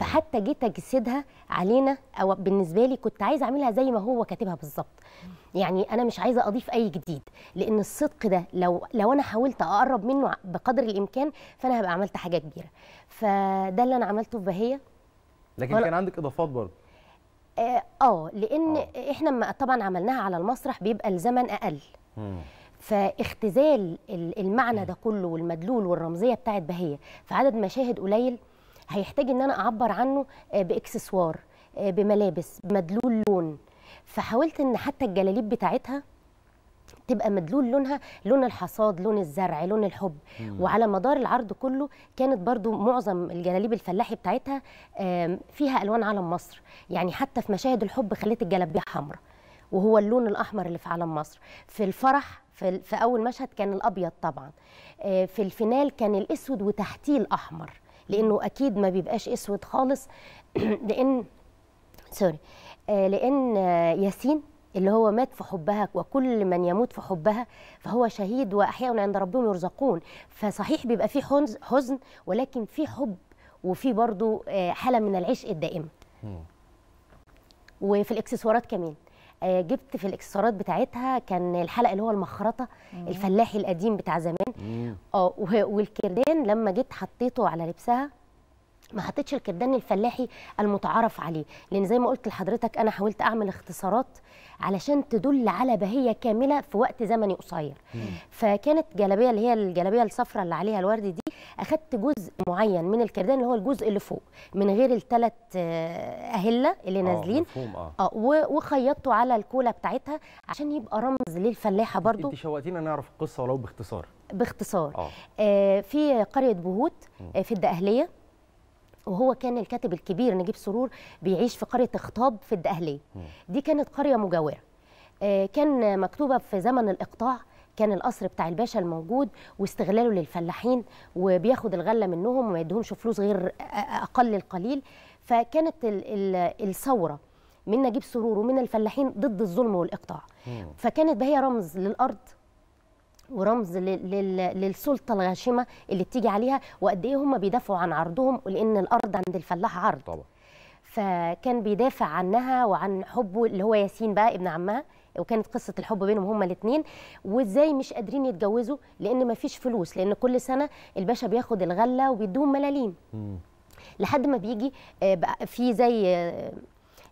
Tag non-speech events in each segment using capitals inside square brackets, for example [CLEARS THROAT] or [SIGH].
فحتى جه تجسيدها علينا او بالنسبه لي كنت عايزه اعملها زي ما هو كاتبها بالظبط يعني انا مش عايزه اضيف اي جديد لان الصدق ده لو لو انا حاولت اقرب منه بقدر الامكان فانا هبقى عملت حاجه كبيره فده اللي انا عملته في بهيه لكن كان عندك اضافات برضه اه, آه، لان أوه. احنا طبعا عملناها على المسرح بيبقى الزمن اقل مم. فاختزال المعنى ده كله والمدلول والرمزيه بتاعت بهيه في عدد مشاهد قليل هيحتاج ان انا اعبر عنه آه، باكسسوار آه، بملابس مدلول لون فحاولت ان حتى الجلاليب بتاعتها تبقى مدلول لونها لون الحصاد لون الزرع لون الحب مم. وعلى مدار العرض كله كانت برضو معظم الجلاليب الفلاحي بتاعتها فيها الوان علم مصر يعني حتى في مشاهد الحب خليت الجلابيه حمراء وهو اللون الاحمر اللي في علم مصر في الفرح في, في اول مشهد كان الابيض طبعا آه، في الفينال كان الاسود وتحتيه الاحمر لانه اكيد ما بيبقاش اسود خالص [CLEARS THROAT] لان سوري آه، لان آه، ياسين اللي هو مات في حبها وكل من يموت في حبها فهو شهيد واحياء عند ربهم يرزقون فصحيح بيبقى في حزن ولكن في حب وفي برضه آه، حاله من العشق الدائم وفي الاكسسوارات كمان آه، جبت في الاكسسوارات بتاعتها كان الحلقه اللي هو المخرطه الفلاحي القديم بتاع زمان اه والكردان لما جيت حطيته على لبسها ما حطيتش الكردان الفلاحي المتعارف عليه لان زي ما قلت لحضرتك انا حاولت اعمل اختصارات علشان تدل على بهيه كامله في وقت زمني قصير فكانت جلابيه اللي هي الجلابيه الصفراء اللي عليها الورد دي اخدت جزء معين من الكردان اللي هو الجزء اللي فوق من غير الثلاث آه، اهله اللي آه، نازلين اه, آه. وخيطته على الكولا بتاعتها عشان يبقى رمز للفلاحه برضو انت شوقتينا نعرف القصه ولو باختصار باختصار آه. آه في قريه بهوت آه في الدقهليه وهو كان الكاتب الكبير نجيب سرور بيعيش في قريه اخطاب في الدقهليه دي كانت قريه مجاوره آه، كان مكتوبه في زمن الاقطاع كان القصر بتاع الباشا الموجود واستغلاله للفلاحين وبياخد الغله منهم وما يدهمش فلوس غير اقل القليل فكانت الثوره من نجيب سرور ومن الفلاحين ضد الظلم والاقطاع فكانت بهي رمز للارض ورمز للسلطه الغاشمه اللي بتيجي عليها وقد ايه هم بيدافعوا عن عرضهم لان الارض عند الفلاح عرض طبعا. فكان بيدافع عنها وعن حبه اللي هو ياسين بقى ابن عمها وكانت قصه الحب بينهم هما الاثنين وازاي مش قادرين يتجوزوا لان مفيش فلوس لان كل سنه الباشا بياخد الغله وبيدوهم ملاليم لحد ما بيجي آه، في زي آه،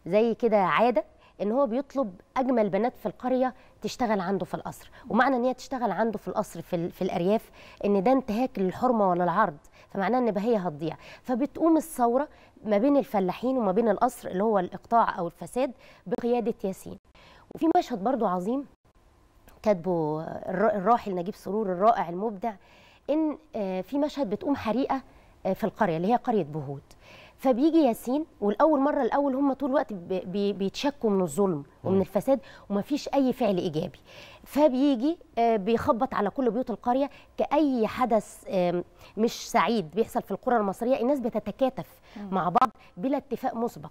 زي كده عاده ان هو بيطلب اجمل بنات في القريه تشتغل عنده في القصر ومعنى ان هي تشتغل عنده في القصر في, في الارياف ان ده انتهاك للحرمه ولا العرض فمعناه ان بهيه هتضيع فبتقوم الثوره ما بين الفلاحين وما بين القصر اللي هو الاقطاع او الفساد بقياده ياسين وفي مشهد برده عظيم كاتبه الراحل نجيب سرور الرائع المبدع ان آه، في مشهد بتقوم حريقه آه، في القريه اللي هي قريه بهود فبيجي ياسين والاول مره الاول هم طول الوقت بيتشكوا من الظلم ومن الفساد ومفيش اي فعل ايجابي فبيجي آه، بيخبط على كل بيوت القريه كاي حدث مش سعيد بيحصل في القرى المصريه الناس بتتكاتف مع بعض بلا اتفاق مسبق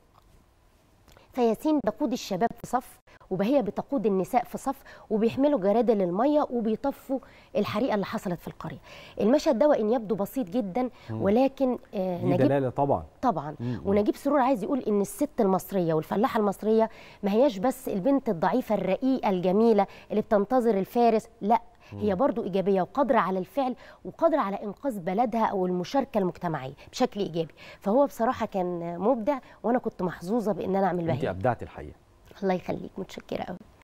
فياسين بتقود الشباب في صف وبهية بتقود النساء في صف وبيحملوا جرادل المية وبيطفوا الحريقة اللي حصلت في القرية المشهد ده وإن يبدو بسيط جدا ولكن آه نجيب دلالة طبعا طبعا مم. ونجيب سرور عايز يقول إن الست المصرية والفلاحة المصرية ما هياش بس البنت الضعيفة الرقيقة الجميلة اللي بتنتظر الفارس لا هي برضو إيجابية وقادرة على الفعل وقادرة على إنقاذ بلدها أو المشاركة المجتمعية بشكل إيجابي فهو بصراحة كان مبدع وأنا كنت محظوظة بإن أنا أعمل بهي أنت أبدعت الحقيقة الله يخليك متشكرة أوي